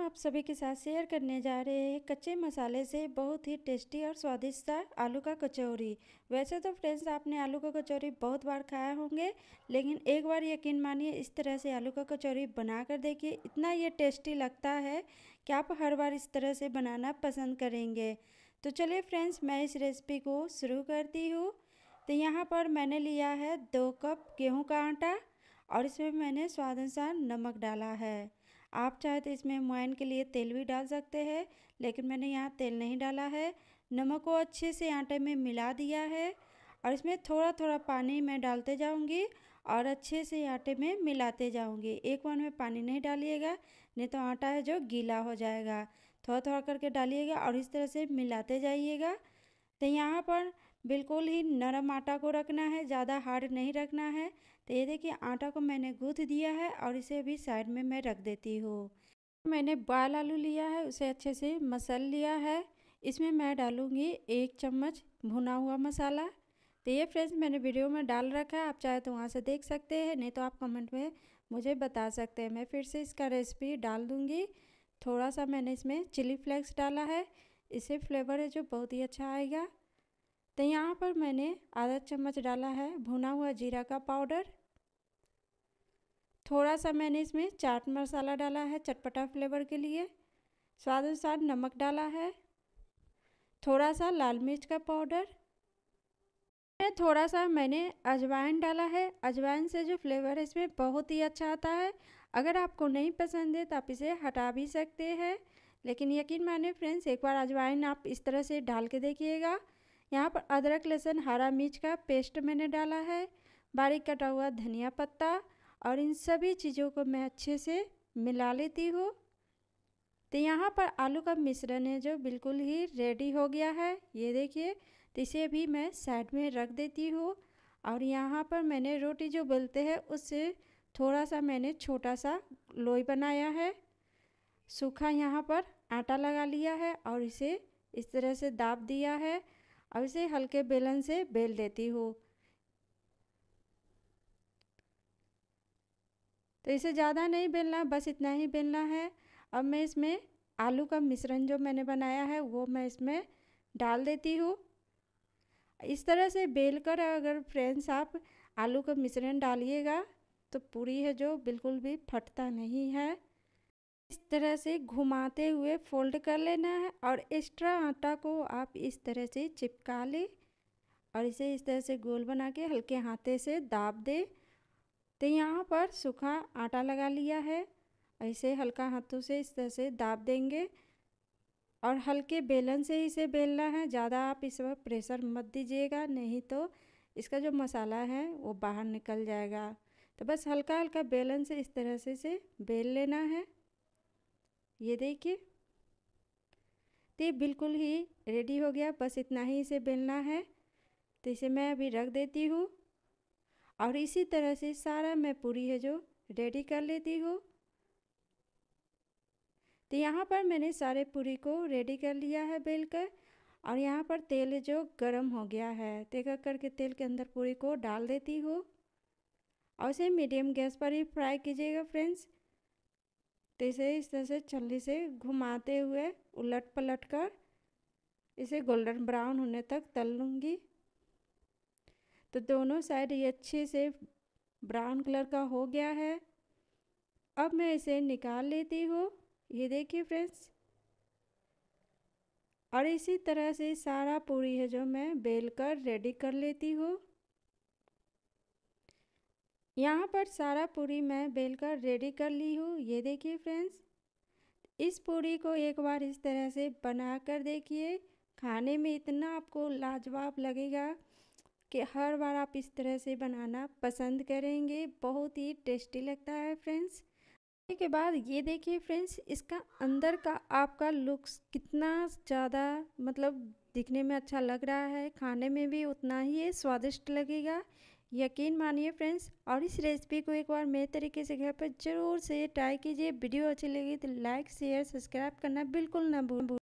में आप सभी के साथ शेयर करने जा रहे हैं कच्चे मसाले से बहुत ही टेस्टी और स्वादिष्ट सा आलू का कचौरी वैसे तो फ्रेंड्स आपने आलू का कचौरी बहुत बार खाया होंगे लेकिन एक बार यकीन मानिए इस तरह से आलू का कचौरी बना कर देखिए इतना ये टेस्टी लगता है कि आप हर बार इस तरह से बनाना पसंद करेंगे तो चलिए फ्रेंड्स मैं इस रेसिपी को शुरू करती हूँ तो यहाँ पर मैंने लिया है दो कप गेहूँ का आटा और इसमें मैंने स्वाद अनुसार नमक डाला है आप चाहे तो इसमें मोइन के लिए तेल भी डाल सकते हैं लेकिन मैंने यहाँ तेल नहीं डाला है नमक को अच्छे से आटे में मिला दिया है और इसमें थोड़ा थोड़ा पानी मैं डालते जाऊँगी और अच्छे से आटे में मिलाते जाऊँगी एक बार में पानी नहीं डालिएगा नहीं तो आटा है जो गीला हो जाएगा थोड़ा थोड़ा करके डालिएगा और इस तरह से मिलाते जाइएगा तो यहाँ पर बिल्कुल ही नरम आटा को रखना है ज़्यादा हार्ड नहीं रखना है तो ये देखिए आटा को मैंने गूँथ दिया है और इसे भी साइड में मैं रख देती हूँ मैंने बॉयल आलू लिया है उसे अच्छे से मसल लिया है इसमें मैं डालूँगी एक चम्मच भुना हुआ मसाला तो ये फ्रेंड्स मैंने वीडियो में डाल रखा है आप चाहे तो वहाँ से देख सकते हैं नहीं तो आप कमेंट में मुझे बता सकते हैं मैं फिर से इसका रेसिपी डाल दूँगी थोड़ा सा मैंने इसमें चिली फ्लेक्स डाला है इसे फ्लेवर है जो बहुत ही अच्छा आएगा तो यहाँ पर मैंने आधा चम्मच डाला है भुना हुआ जीरा का पाउडर थोड़ा सा मैंने इसमें चाट मसाला डाला है चटपटा फ्लेवर के लिए स्वाद अनुसार नमक डाला है थोड़ा सा लाल मिर्च का पाउडर थोड़ा सा मैंने अजवाइन डाला है अजवाइन से जो फ्लेवर है इसमें बहुत ही अच्छा आता है अगर आपको नहीं पसंद है तो आप इसे हटा भी सकते हैं लेकिन यकीन माने फ्रेंड्स एक बार अजवाइन आप इस तरह से डाल के देखिएगा यहाँ पर अदरक लहसुन हरा मिर्च का पेस्ट मैंने डाला है बारीक कटा हुआ धनिया पत्ता और इन सभी चीज़ों को मैं अच्छे से मिला लेती हूँ तो यहाँ पर आलू का मिश्रण है जो बिल्कुल ही रेडी हो गया है ये देखिए तो इसे भी मैं साइड में रख देती हूँ और यहाँ पर मैंने रोटी जो बोलते हैं उससे थोड़ा सा मैंने छोटा सा लोई बनाया है सूखा यहाँ पर आटा लगा लिया है और इसे इस तरह से दाब दिया है अब इसे हल्के बेलन से बेल देती हूँ तो इसे ज़्यादा नहीं बेलना बस इतना ही बेलना है अब मैं इसमें आलू का मिश्रण जो मैंने बनाया है वो मैं इसमें डाल देती हूँ इस तरह से बेल कर अगर फ्रेंड्स आप आलू का मिश्रण डालिएगा तो पूरी है जो बिल्कुल भी फटता नहीं है इस तरह से घुमाते हुए फोल्ड कर लेना है और एक्स्ट्रा आटा को आप इस तरह से चिपका लें और इसे इस तरह से गोल बना के हल्के हाथे से दाब दे तो यहाँ पर सूखा आटा लगा लिया है ऐसे हल्का हाथों से इस तरह से दाब देंगे और हल्के बेलन से इसे बेलना है ज़्यादा आप इस पर प्रेशर मत दीजिएगा नहीं तो इसका जो मसाला है वो बाहर निकल जाएगा तो बस हल्का हल्का बेलन से इस तरह से इसे बेल लेना है ये देखिए तो ये बिल्कुल ही रेडी हो गया बस इतना ही इसे बेलना है तो इसे मैं अभी रख देती हूँ और इसी तरह से सारा मैं पूरी है जो रेडी कर लेती हूँ तो यहाँ पर मैंने सारे पूरी को रेडी कर लिया है बेल कर और यहाँ पर तेल जो गर्म हो गया है तेगा करके तेल के अंदर पूरी को डाल देती हूँ और इसे मीडियम गैस पर ही फ्राई कीजिएगा फ्रेंड्स तो इसे इस तरह से छल्ली से घुमाते हुए उलट पलट कर इसे गोल्डन ब्राउन होने तक तल लूँगी तो दोनों साइड ये अच्छे से ब्राउन कलर का हो गया है अब मैं इसे निकाल लेती हूँ ये देखिए फ्रेंड्स और इसी तरह से सारा पूरी है जो मैं बेल कर रेडी कर लेती हूँ यहाँ पर सारा पूरी मैं बेलकर रेडी कर ली हूँ ये देखिए फ्रेंड्स इस पूरी को एक बार इस तरह से बना कर देखिए खाने में इतना आपको लाजवाब लगेगा कि हर बार आप इस तरह से बनाना पसंद करेंगे बहुत ही टेस्टी लगता है फ्रेंड्स के बाद ये देखिए फ्रेंड्स इसका अंदर का आपका लुक्स कितना ज़्यादा मतलब दिखने में अच्छा लग रहा है खाने में भी उतना ही स्वादिष्ट लगेगा यकीन मानिए फ्रेंड्स और इस रेसिपी को एक बार मेरे तरीके से घर पर ज़रूर से ट्राई कीजिए वीडियो अच्छी लगी तो लाइक शेयर सब्सक्राइब करना बिल्कुल ना भूल